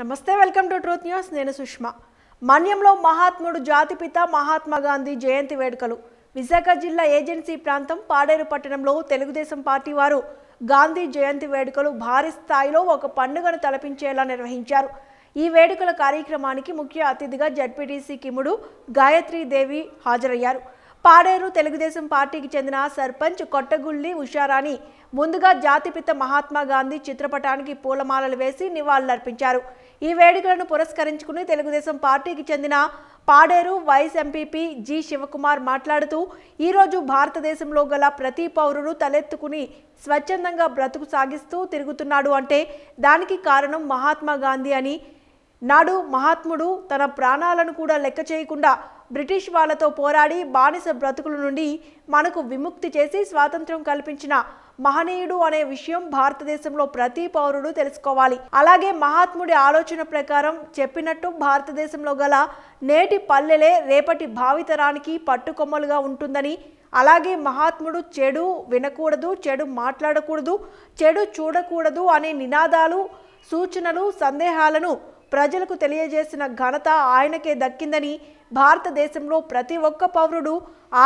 నమస్తే welcome to truth news నేను సుష్మ మన్యంలో మహాత్ముడు జాతిపిత మహాత్మా గాంధీ జయంతి వేడుకలు విశాఖ జిల్లా ఏజెన్సీ ప్రాంతం పాడేరు పట్టణంలో తెలుగుదేశం పార్టీ వారు గాంధీ జయంతి వేడుకలు భారీ స్థాయిలో ఒక పండుగను తలపించేలా నిర్వహించారు ఈ వేడుకల కార్యక్రమానికి ముఖ్య అతిథిగా జడ్పీటీసీ కిముడు గాయత్రీదేవి హాజరయ్యారు పాడేరు తెలుగుదేశం పార్టీకి చెందిన సర్పంచ్ కొట్టగుళ్ళి ఉషారాణి ముందుగా జాతిపిత మహాత్మా గాంధీ చిత్రపటానికి పూలమాలలు వేసి నివాళులర్పించారు ఈ వేడుకలను పురస్కరించుకుని తెలుగుదేశం పార్టీకి చెందిన Paderu vice MPP G Sivakumar మాట్లాడుతూ ఈరోజు భారతదేశంలో గల ప్రతి పౌరుడు తలెత్తుకుని స్వచ్ఛందంగా బ్రతుకు సాగిస్తూ తిరుగుతున్నాడు అంటే దానికి కారణం మహాత్మా గాంధీ అని నాడు మహాత్ముడు తన ప్రాణాలను కూడా లెక్క చేయకుండా బ్రిటిష్ వాళ్ళతో పోరాడి బానిస బ్రతుకుల నుండి మనకు విముక్తి చేసి స్వాతంత్ర్యం కల్పించిన మహనీయుడు అనే విషయం భారతదేశంలో ప్రతి పౌరుడు తెలుసుకోవాలి అలాగే మహాత్ముడి ఆలోచన ప్రకారం చెప్పినట్టు భారతదేశంలో గల నేటి పల్లెలే రేపటి భావితరానికి పట్టుకొమ్మలుగా ఉంటుందని అలాగే మహాత్ముడు చెడు వినకూడదు చెడు మాట్లాడకూడదు చెడు చూడకూడదు అనే నినాదాలు సూచనలు సందేహాలను ప్రజలకు తెలియజేసిన ఘనత ఆయనకే దక్కిందని భారతదేశంలో ప్రతి ఒక్క పౌరుడు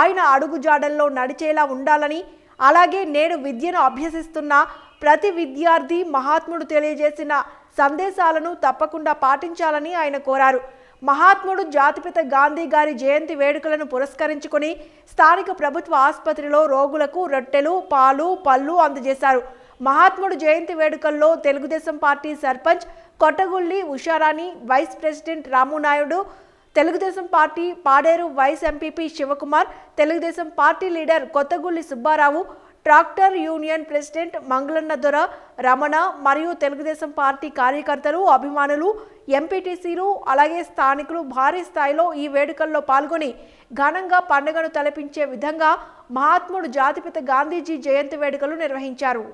ఆయన అడుగుజాడల్లో నడిచేలా ఉండాలని అలాగే నేడు విద్యను అభ్యసిస్తున్న ప్రతి విద్యార్థి మహాత్ముడు తెలియజేసిన సందేశాలను తప్పకుండా పాటించాలని ఆయన కోరారు మహాత్ముడు జాతిపిత గాంధీ గారి జయంతి వేడుకలను పురస్కరించుకుని స్థానిక ప్రభుత్వ ఆసుపత్రిలో రోగులకు రొట్టెలు పాలు పళ్ళు అందజేశారు మహాత్ముడు జయంతి వేడుకల్లో Telugu Desam party sarpanch Kottagulli Usharani vice president Ramunaidu Telugu Desam party Paderu vice MPP Sivakumar Telugu Desam party leader Kottagulli Subbarao tractor union president Mangalanna Dora Ramana మరియు తెలుగుదేశం పార్టీ కార్యకర్తలు అభిమానులు ఎంపీటీసీలు అలాగే స్థానికులు భారీ స్థాయిలో ఈ వేడుకల్లో పాల్గొని ఘనంగా పండుగను తలపించే విధంగా మహాత్ముడు జాతిపిత గాంధీజీ జయంతి వేడుకలు నిర్వహించారు